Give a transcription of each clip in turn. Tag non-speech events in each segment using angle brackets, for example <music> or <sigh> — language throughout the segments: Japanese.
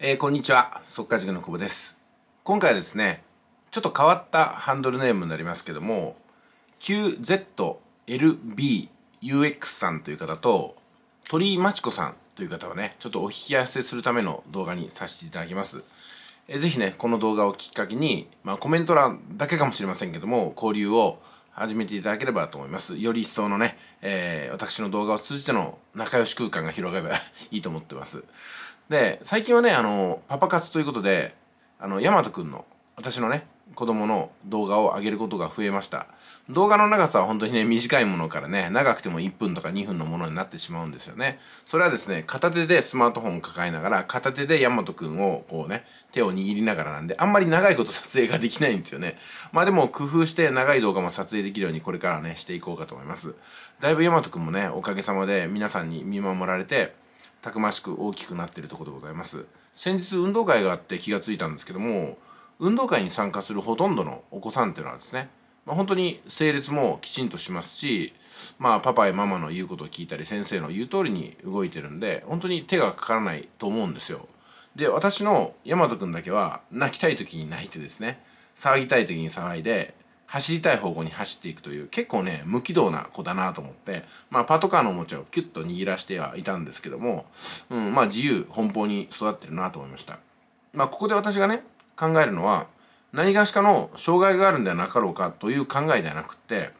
えー、こんにちは速稼塾の久保です今回はですねちょっと変わったハンドルネームになりますけども QZLBUX さんという方と鳥居真知子さんという方はねちょっとお引き合わせするための動画にさせていただきますえー、ねこの動画をきっかけに、まあ、コメント欄だけかもしれませんけども交流を始めていただければと思います。より一層のね、えー、私の動画を通じての仲良し空間が広がればいいと思ってます。で最近はねあのパパ活ということであの大和くんの私のね子供の動画を上げることが増えました動画の長さは本当にね短いものからね長くても1分とか2分のものになってしまうんですよねそれはですね片手でスマートフォンを抱えながら片手でヤマくんをこうね手を握りながらなんであんまり長いこと撮影ができないんですよねまあでも工夫して長い動画も撮影できるようにこれからねしていこうかと思いますだいぶヤマくんもねおかげさまで皆さんに見守られてたくましく大きくなっているとこでございます先日運動会があって気がついたんですけども運動会に参加するほとんどのお子さんっていうのはですね、まあ、本当に整列もきちんとしますし、まあ、パパやママの言うことを聞いたり先生の言う通りに動いてるんで本当に手がかからないと思うんですよで私の大和くんだけは泣きたい時に泣いてですね騒ぎたい時に騒いで走りたい方向に走っていくという結構ね無軌道な子だなと思って、まあ、パトカーのおもちゃをキュッと握らしてはいたんですけども、うん、まあ自由奔放に育ってるなと思いました。まあ、ここで私がね考えるのは何がしかの障害があるんではなかろうかという考えではなくって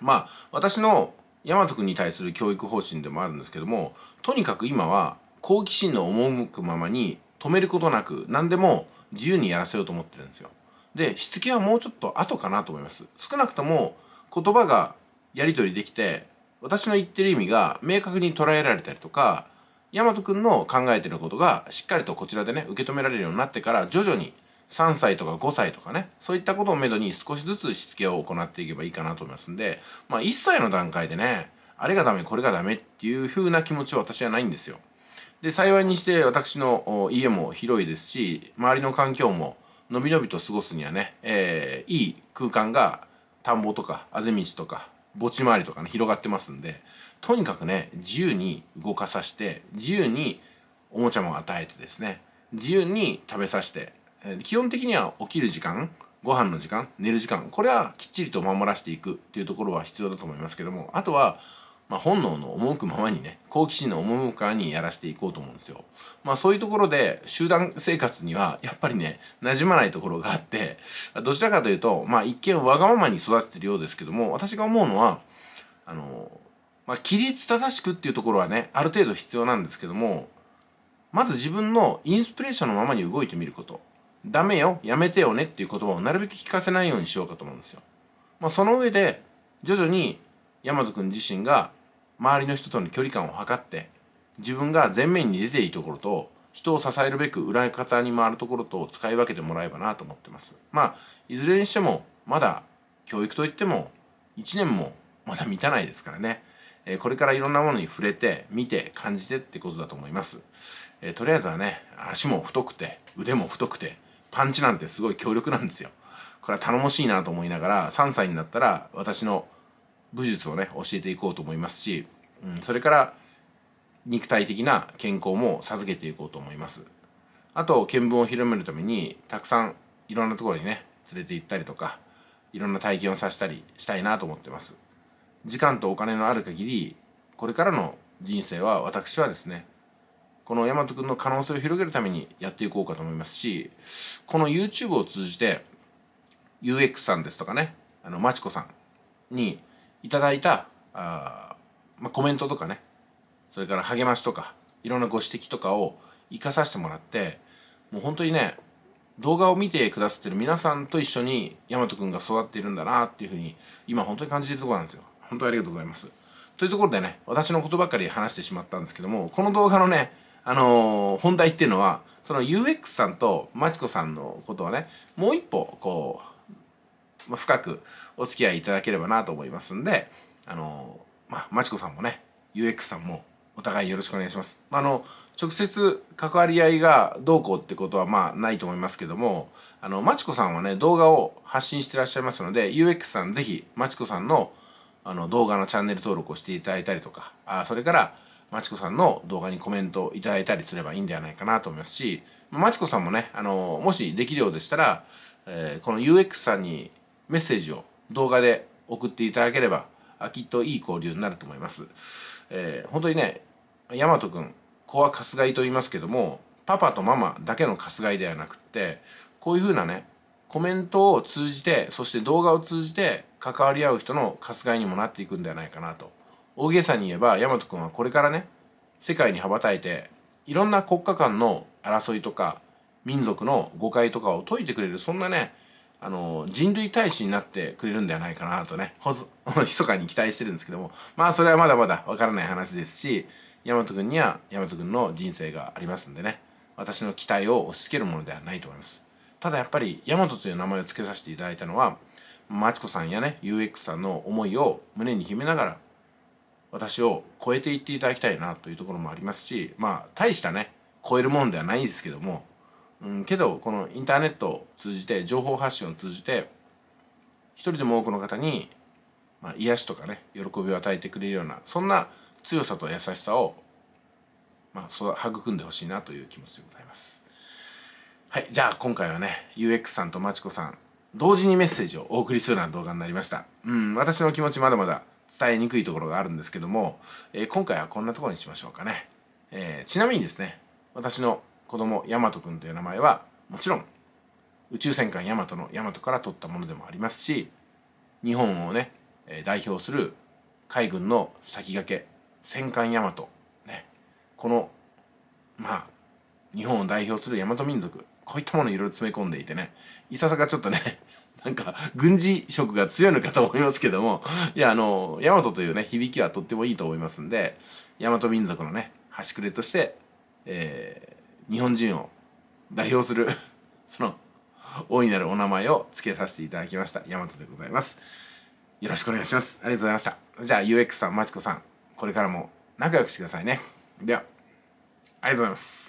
まあ私の大和君に対する教育方針でもあるんですけどもとにかく今は好奇心の赴くままに止めることなく何でも自由にやらせようと思ってるんですよ。でしつけはもうちょっと後かなと思います少なくとも言葉がやり取りできて私の言ってる意味が明確に捉えられたりとか大和くんの考えてることがしっかりとこちらでね受け止められるようになってから徐々に3歳とか5歳とかねそういったことをめどに少しずつしつけを行っていけばいいかなと思いますんでまあ1歳の段階でねあれがダメこれがダメっていう風な気持ちは私はないんですよで幸いにして私の家も広いですし周りの環境ものびのびと過ごすにはね、えー、いい空間が田んぼとかあぜ道とか墓地周りとかね広がってますんでとにかくね自由に動かさせて自由におもちゃも与えてですね自由に食べさせて、えー、基本的には起きる時間ご飯の時間寝る時間これはきっちりと守らせていくっていうところは必要だと思いますけどもあとはまあ、本能の赴くままにね好奇心の赴くままにやらしていこうと思うんですよ。まあ、そういうところで集団生活にはやっぱりね馴染まないところがあってどちらかというと、まあ、一見わがままに育ってるようですけども私が思うのはあの、まあ、規律正しくっていうところはねある程度必要なんですけどもまず自分のインスピレーションのままに動いてみること。ダメよ、やめてよねっていう言葉をなるべく聞かせないようにしようかと思うんですよ。まあ、その上で徐々に大和くん自身が周りの人との距離感を測って自分が前面に出ていいところと人を支えるべく裏方に回るところと使い分けてもらえばなと思ってますまあいずれにしてもまだ教育といっても1年もまだ満たないですからねこれからいろんなものに触れて見て感じてってことだと思います、えとりあえずはね足も太くて腕も太くてパンチなんてすごい強力なんですよこれは頼もしいなと思いながら3歳になったら私の武術をね教えていこうと思いますし、うん、それから肉体的な健康も授けていこうと思いますあと見聞を広めるためにたくさんいろんなところにね連れて行ったりとかいろんな体験をさせたりしたいなと思ってます時間とお金のある限りこれからの人生は私はですねこの大和くんの可能性を広げるためにやっていこうかと思いますしこの YouTube を通じて UX さんですとかねあのまちこさんにいただいたあ、まあ、コメントとかねそれから励ましとかいろんなご指摘とかを生かさせてもらってもう本当にね動画を見てくださってる皆さんと一緒に大和くんが育っているんだなっていうふうに今本当に感じてるところなんですよ。本当にありがとうございます。というところでね、私のことばっかり話してしまったんですけども、この動画のね、あのー、本題っていうのは、その UX さんとマちコさんのことはね、もう一歩こう、まあ、深くお付き合いいただければなと思いますんで、あの、まあ、まちこさんもね、UX さんもお互いよろしくお願いします。まあ、あの、直接関わり合いがどうこうってことはまあないと思いますけども、あの、まちこさんはね、動画を発信してらっしゃいますので、UX さんぜひ、まちこさんのあの動画のチャンネル登録をしていただいたりとか、あそれから、まちこさんの動画にコメントいただいたりすればいいんではないかなと思いますし、まちこさんもね、あの、もしできるようでしたら、えー、この UX さんにメッセージを動画で送っていただければきっといい交流になると思います、えー、本当にね大和くん子はかすがいと言いますけどもパパとママだけのかすがいではなくってこういうふうなねコメントを通じてそして動画を通じて関わり合う人のかすがいにもなっていくんではないかなと大げさに言えば大和くんはこれからね世界に羽ばたいていろんな国家間の争いとか民族の誤解とかを解いてくれるそんなねあの人類大使になってくれるんではないかなとねほず <laughs> 密かに期待してるんですけどもまあそれはまだまだ分からない話ですし大和君には大和君の人生がありますんでね私の期待を押し付けるものではないと思いますただやっぱり大和という名前を付けさせていただいたのはマチコさんやね UX さんの思いを胸に秘めながら私を超えていっていただきたいなというところもありますしまあ大したね超えるもんではないですけどもうん、けどこのインターネットを通じて情報発信を通じて一人でも多くの方に、まあ、癒しとかね喜びを与えてくれるようなそんな強さと優しさを、まあ、育んでほしいなという気持ちでございます。はいじゃあ今回はね UX さんとまちこさん同時にメッセージをお送りするような動画になりました。うん、私の気持ちまだまだ伝えにくいところがあるんですけども、えー、今回はこんなところにしましょうかね。えー、ちなみにですね、私の子供ヤマト君という名前はもちろん宇宙戦艦ヤマトのヤマトから取ったものでもありますし日本をね代表する海軍の先駆け戦艦ヤマト、ね、このまあ日本を代表するヤマト民族こういったものをいろいろ詰め込んでいてねいささかちょっとね <laughs> なんか軍事色が強いのかと思いますけどもいやあのヤマトというね響きはとってもいいと思いますんで大和民族のね端くれとして、えー、日本人を代表する <laughs> その大いなるお名前を付けさせていただきました大和でございますよろしくお願いしますありがとうございましたじゃあ UX さんマチコさんこれからも仲良くしてくださいねではありがとうございます